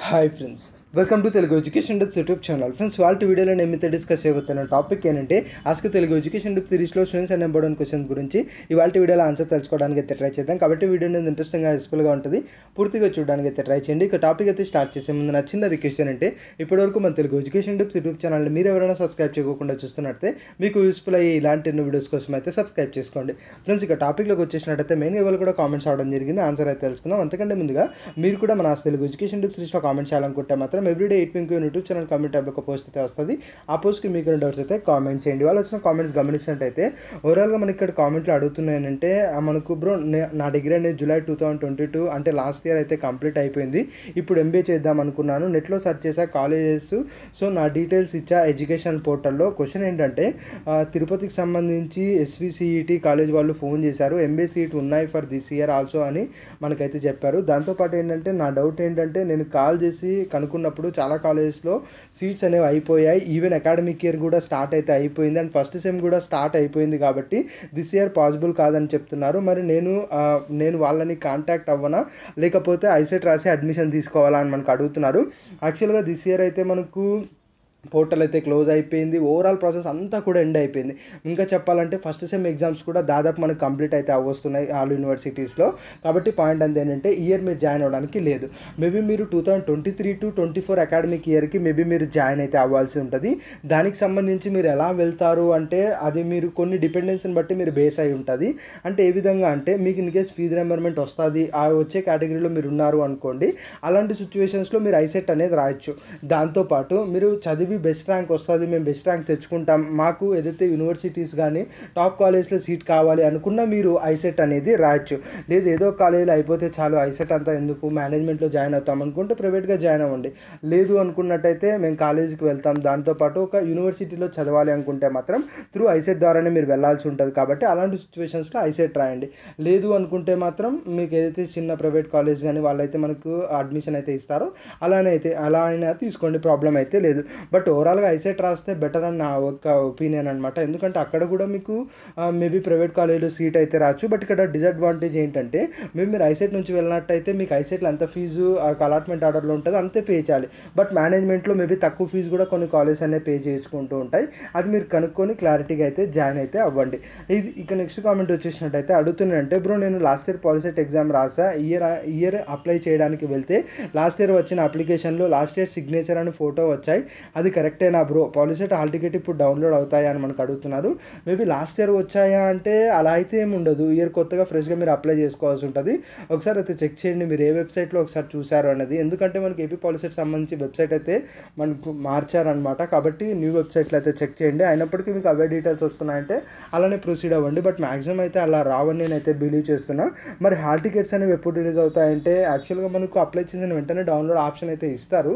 Hi friends, welcome to Telugu education tips YouTube channel friends వాళ్ళ వీడియోలో నేను మీతో డిస్కస్ చేయబోతున్న టాపిక్ ఏంటంటే ఆస్క్ తెలుగు ఎడ్యుకేషన్ డిప్స్ సిరీస్లో స్టూడెంట్స్ అండ్ ఇంపార్టెంట్ క్వశ్చన్స్ గురించి ఇవాళ వీడియోలో ఆన్సర్ తెలుసుకోవడానికి అయితే ట్రై చేద్దాం కాబట్టి వీడియో నేను ఇంట్రెస్టింగ్గా యూస్ఫుల్గా ఉంటుంది పూర్తిగా చూడడానికి అయితే ట్రై చేయండి ఇక టాపిక్ అయితే స్టార్ట్ చేసే ముందు నా చిన్న రిక్వెస్ట్ అంటే ఇప్పటివరకు మన Telugu education tips YouTube channel మీరు ఎవరైనా సబ్స్క్రైబ్ చేయకుండా చూస్తున్నట్టే మీకు యూస్ఫుల్ అయ్యే ఇలాంటి ఎన్నో వీడియోస్ కోసం అయితే సబ్స్క్రైబ్ చేసుకోండి ఫ్రెండ్స్ ఇక టాపిక్లోకి వచ్చేసినట్టయితే మెయిన్గా ఇవాళ కూడా కామెంట్స్ అవడం జరిగింది ఆన్సర్ అయితే తెలుసుకుందాం అంతకంటే ముందుగా మీరు కూడా మన తెలుగు ఎడ్యుకేషన్ డిప్స్ సిరీస్లో కామెంట్ చేయాలనుకుంటే మాత్రం మాత్రం everyday eight pink YouTube channel comment type ఒక పోస్ట్ అయితే వస్తుంది ఆ పోస్ట్కి మీకు డౌట్స్ అయితే కామెంట్ చేయండి వాళ్ళు వచ్చిన కామెంట్స్ గమనించినట్టయితే ఓవరాల్గా మనకి ఇక్కడ కామెంట్లు అడుగుతున్నాయి ఏంటంటే మనకు బ్రో నా డిగ్రీ అనేది July two thousand twenty two అంటే లాస్ట్ ఇయర్ అయితే కంప్లీట్ అయిపోయింది ఇప్పుడు ఎంబీఏ చేద్దాం అనుకున్నాను నెట్లో సెర్చ్ చేశా కాలేజెస్ సో నా డీటెయిల్స్ ఇచ్చా ఎడ్యుకేషన్ పోర్టల్లో క్వశ్చన్ ఏంటంటే తిరుపతికి సంబంధించి ఎస్విసిఈటి కాలేజ్ e వాళ్ళు ఫోన్ చేశారు ఎంబీఏ సీట్ ఉన్నాయి ఫర్ దిస్ ఇయర్ ఆల్సో అని మనకైతే చెప్పారు దాంతోపాటు ఏంటంటే నా డౌట్ ఏంటంటే నేను కాల్ చేసి కనుక్కున్న చేసినప్పుడు చాలా కాలేజెస్లో సీట్స్ అనేవి అయిపోయాయి ఈవెన్ అకాడమిక్ ఇయర్ కూడా స్టార్ట్ అయితే అయిపోయింది అండ్ ఫస్ట్ సెమ్ కూడా స్టార్ట్ అయిపోయింది కాబట్టి దిస్ ఇయర్ పాసిబుల్ కాదని చెప్తున్నారు మరి నేను నేను వాళ్ళని కాంటాక్ట్ అవ్వనా లేకపోతే ఐసెట్ e రాసి అడ్మిషన్ తీసుకోవాలా అని మనకు అడుగుతున్నారు యాక్చువల్గా దిస్ ఇయర్ అయితే మనకు పోర్టల్ అయితే క్లోజ్ అయిపోయింది ఓవరాల్ ప్రాసెస్ అంతా కూడా ఎండ్ అయిపోయింది ఇంకా చెప్పాలంటే ఫస్ట్ సెమ్ ఎగ్జామ్స్ కూడా దాదాపు మనకు కంప్లీట్ అయితే అవ్వస్తున్నాయి ఆల్ యూనివర్సిటీస్లో కాబట్టి పాయింట్ అంత ఏంటంటే ఇయర్ మీరు జాయిన్ అవ్వడానికి లేదు మేబీ మీరు two thousand twenty three to twenty four academic ఇయర్కి మేబీ మీరు జాయిన్ అయితే అవ్వాల్సి ఉంటుంది దానికి సంబంధించి మీరు ఎలా వెళ్తారు అంటే అది మీరు కొన్ని డిపెండెన్సీని బట్టి మీరు బేస్ అయి ఉంటుంది అంటే ఏ విధంగా అంటే మీకు ఇన్ కేస్ ఫీజు రింబర్మెంట్ వస్తుంది ఆ వచ్చే కేటగిరీలో మీరు ఉన్నారు అనుకోండి అలాంటి సిచ్యువేషన్స్లో మీరు ఐసెట్ అనేది రాయొచ్చు దాంతోపాటు మీరు చదివి మేబీ బెస్ట్ ర్యాంక్ వస్తుంది మేము బెస్ట్ ర్యాంక్ తెచ్చుకుంటాం మాకు ఏదైతే యూనివర్సిటీస్ కానీ టాప్ కాలేజ్లో సీట్ కావాలి అనుకున్న మీరు ఐసెట్ అనేది రాయొచ్చు లేదు ఏదో కాలేజీలో అయిపోతే చాలు ఐసెట్ అంతా ఎందుకు మేనేజ్మెంట్లో జాయిన్ అవుతాం అనుకుంటే ప్రైవేట్గా జాయిన్ అవ్వండి లేదు అనుకున్నట్టయితే మేము కాలేజీకి వెళ్తాం దాంతోపాటు ఒక యూనివర్సిటీలో చదవాలి అనుకుంటే మాత్రం త్రూ ఐసెట్ ద్వారానే మీరు వెళ్ళాల్సి ఉంటుంది కాబట్టి అలాంటి సిచ్యువేషన్స్లో ఐసెట్ రాయండి లేదు అనుకుంటే మాత్రం మీకు ఏదైతే చిన్న ప్రైవేట్ కాలేజ్ కానీ వాళ్ళైతే మనకు అడ్మిషన్ అయితే ఇస్తారో అలానే అయితే అలా అయినా తీసుకోండి ప్రాబ్లం అయితే లేదు బట్ బట్ ఓవరాల్గా ఐసెట్ రాస్తే బెటర్ అని నా ఒక ఒపీనియన్ అనమాట ఎందుకంటే అక్కడ కూడా మీకు మేబీ ప్రైవేట్ కాలేజీలో సీట్ అయితే రావచ్చు బట్ ఇక్కడ డిసడ్వాంటేజ్ ఏంటంటే మేము మీరు ఐసెట్ నుంచి వెళ్ళినట్టయితే మీకు ఐసెట్లో అంత ఫీజు అలాట్మెంట్ ఆర్డర్లో ఉంటుంది అంతే పే చేయాలి బట్ మేనేజ్మెంట్లో మేబీ తక్కువ ఫీజు కూడా కొన్ని కాలేజెస్ అనేవి పే చేసుకుంటూ ఉంటాయి అది మీరు కనుక్కొని క్లారిటీగా అయితే జాయిన్ అయితే అవ్వండి ఇది ఇక నెక్స్ట్ కామెంట్ వచ్చేసినట్టయితే అడుగుతున్నానంటే బ్రో నేను లాస్ట్ ఇయర్ పాలిసెట్ ఎగ్జామ్ రాసా ఇయర్ ఇయర్ అప్లై చేయడానికి వెళ్తే లాస్ట్ ఇయర్ వచ్చిన అప్లికేషన్లో లాస్ట్ ఇయర్ సిగ్నేచర్ అని ఫోటో వచ్చాయి అది అది కరెక్టేనా బ్రో అయితే హాల్ టికెట్ ఇప్పుడు డౌన్లోడ్ అవుతాయా అని మనకు అడుగుతున్నారు మేబీ లాస్ట్ ఇయర్ వచ్చాయా అంటే అలా అయితే ఏమి ఉండదు ఇయర్ కొత్తగా ఫ్రెష్గా మీరు అప్లై చేసుకోవాల్సి ఉంటుంది ఒకసారి అయితే చెక్ చేయండి మీరు ఏ వెబ్సైట్లో ఒకసారి చూశారు అనేది ఎందుకంటే మనకి ఏపీ పాలిసెట్ సంబంధించి వెబ్సైట్ అయితే మనకు మార్చారనమాట కాబట్టి న్యూ వెబ్సైట్లో అయితే చెక్ చేయండి అయినప్పటికీ మీకు అవే డీటెయిల్స్ వస్తున్నాయంటే అలానే ప్రొసీడ్ అవ్వండి బట్ మ్యాక్సిమం అయితే అలా రావని నేనైతే బిలీవ్ చేస్తున్నా మరి హాల్ టికెట్స్ అనేవి ఎప్పుడు రిలీజ్ అవుతాయంటే యాక్చువల్గా మనకు అప్లై చేసిన వెంటనే డౌన్లోడ్ ఆప్షన్ అయితే ఇస్తారు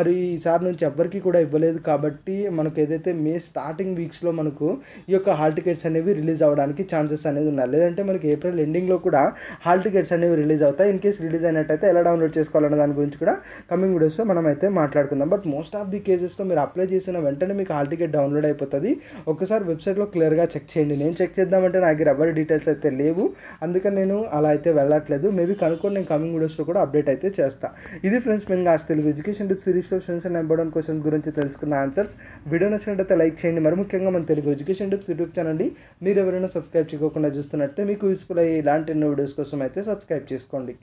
మరి ఈసారి నుంచి ఎవ్వరికి కూడా ఇవ్వలేదు కాబట్టి మనకు ఏదైతే మే స్టార్టింగ్ వీక్స్లో మనకు ఈ యొక్క హాల్ టికెట్స్ అనేవి రిలీజ్ అవ్వడానికి ఛాన్సెస్ అనేది ఉన్నాయి లేదంటే మనకి ఏప్రిల్ ఎండింగ్లో కూడా హాల్ టికెట్స్ అనేవి రిలీజ్ అవుతాయి ఇన్ కేస్ రిలీజ్ అయినట్టయితే ఎలా డౌన్లోడ్ చేసుకోవాలన్న దాని గురించి కూడా కమింగ్ వీడియోస్లో మనం అయితే మాట్లాడుకుందాం బట్ మోస్ట్ ఆఫ్ ది కేసెస్లో మీరు అప్లై చేసిన వెంటనే మీకు హాల్ టికెట్ డౌన్లోడ్ అయిపోతుంది ఒకసారి వెబ్సైట్లో క్లియర్గా చెక్ చేయండి నేను చెక్ చేద్దామంటే నాకు ఎవరి డీటెయిల్స్ అయితే లేవు అందుకని నేను అలా అయితే వెళ్ళట్లేదు మేబీ కనుక్కొని నేను కమింగ్ వీడియోస్లో కూడా అప్డేట్ అయితే చేస్తాను ఇది ఫ్రెండ్స్ మేము కాస్త తెలుగు ఎడ్యుకేషన్ టిప్ సిరీస్లో ఫ్రెండ్స్ అండ్ నెంబర్ క్వశ్చన్స్ గురించి తెలుసుకున్న ఆన్సర్స్ వీడియో నచ్చినట్టయితే లైక్ చేయండి మరి ముఖ్యంగా మన తెలుగు ఎడ్యుకేషన్ టిప్స్ యూట్యూబ్ ఛానల్ని మీరు ఎవరైనా సబ్స్క్రైబ్ చేయకుండా చూస్తున్నట్టే మీకు యూస్ఫుల్ అయ్యే ఇలాంటి ఎన్నో వీడియోస్ కోసం అయితే సబ్స్క్రైబ్ చేసుకోండి